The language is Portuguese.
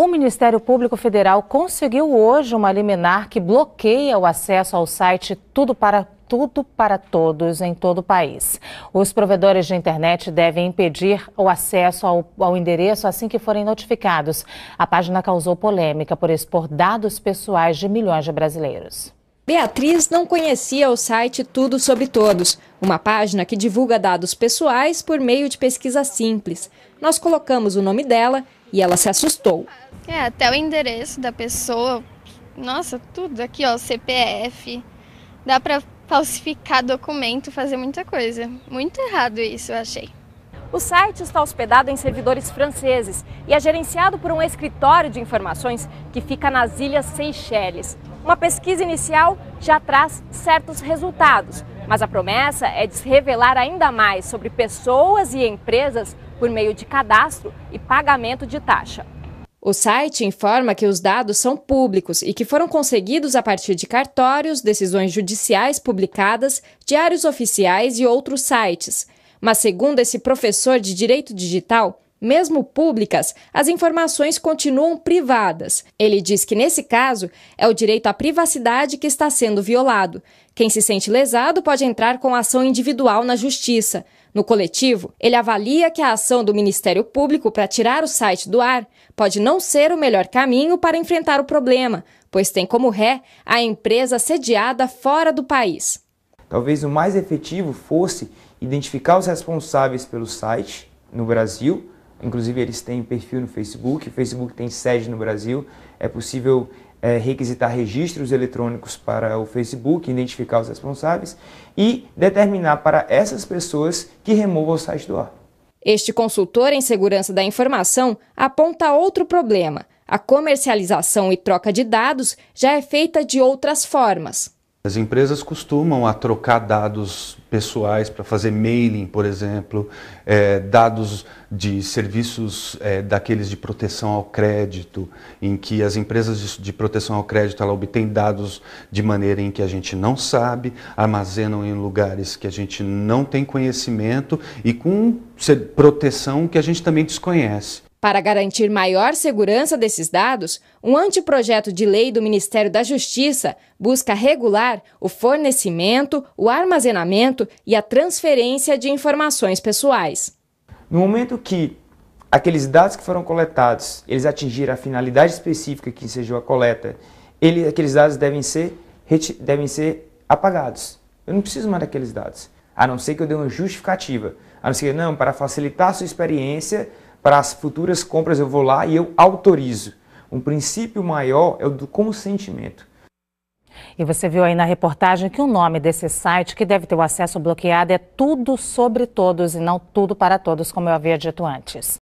O Ministério Público Federal conseguiu hoje uma liminar que bloqueia o acesso ao site Tudo para tudo para todos em todo o país. Os provedores de internet devem impedir o acesso ao, ao, endereço assim que forem notificados. A página causou polêmica por expor dados pessoais de milhões de brasileiros. Beatriz não conhecia o site Tudo Sobre Todos, uma página que divulga dados pessoais por meio de pesquisa simples. Nós colocamos o nome dela e ela se assustou. É, até o endereço da pessoa. Nossa, tudo aqui, ó, CPF. Dá para falsificar documento, fazer muita coisa. Muito errado isso, eu achei. O site está hospedado em servidores franceses e é gerenciado por um escritório de informações que fica nas Ilhas Seychelles. Uma pesquisa inicial já traz certos resultados, mas a promessa é de se revelar ainda mais sobre pessoas e empresas por meio de cadastro e pagamento de taxa. O site informa que os dados são públicos e que foram conseguidos a partir de cartórios, decisões judiciais publicadas, diários oficiais e outros sites. Mas, segundo esse professor de direito digital, mesmo públicas, as informações continuam privadas. Ele diz que, nesse caso, é o direito à privacidade que está sendo violado. Quem se sente lesado pode entrar com ação individual na justiça. No coletivo, ele avalia que a ação do Ministério Público para tirar o site do ar pode não ser o melhor caminho para enfrentar o problema, pois tem como ré a empresa sediada fora do país. Talvez o mais efetivo fosse identificar os responsáveis pelo site no Brasil Inclusive, eles têm perfil no Facebook, o Facebook tem sede no Brasil. É possível é, requisitar registros eletrônicos para o Facebook, identificar os responsáveis e determinar para essas pessoas que removam o site do ar. Este consultor em segurança da informação aponta outro problema. A comercialização e troca de dados já é feita de outras formas, as empresas costumam a trocar dados pessoais para fazer mailing, por exemplo, é, dados de serviços é, daqueles de proteção ao crédito, em que as empresas de, de, proteção ao crédito ela obtém dados de maneira em que a gente não sabe, armazenam em lugares que a gente não tem conhecimento e com proteção que a gente também desconhece. Para garantir maior segurança desses dados, um anteprojeto de lei do Ministério da Justiça busca regular o fornecimento, o armazenamento e a transferência de informações pessoais. No momento que aqueles dados que foram coletados, eles atingirem a finalidade específica que ensejou a coleta, ele, aqueles dados devem ser, devem ser apagados. Eu não preciso mais daqueles dados, a não ser que eu dê uma justificativa. A não ser que, não, para facilitar a sua experiência, para as futuras compras eu vou lá e eu autorizo. Um princípio maior é o do consentimento. E você viu aí na reportagem que o nome desse site que deve ter o acesso bloqueado é Tudo Sobre Todos e não Tudo para Todos, como eu havia dito antes.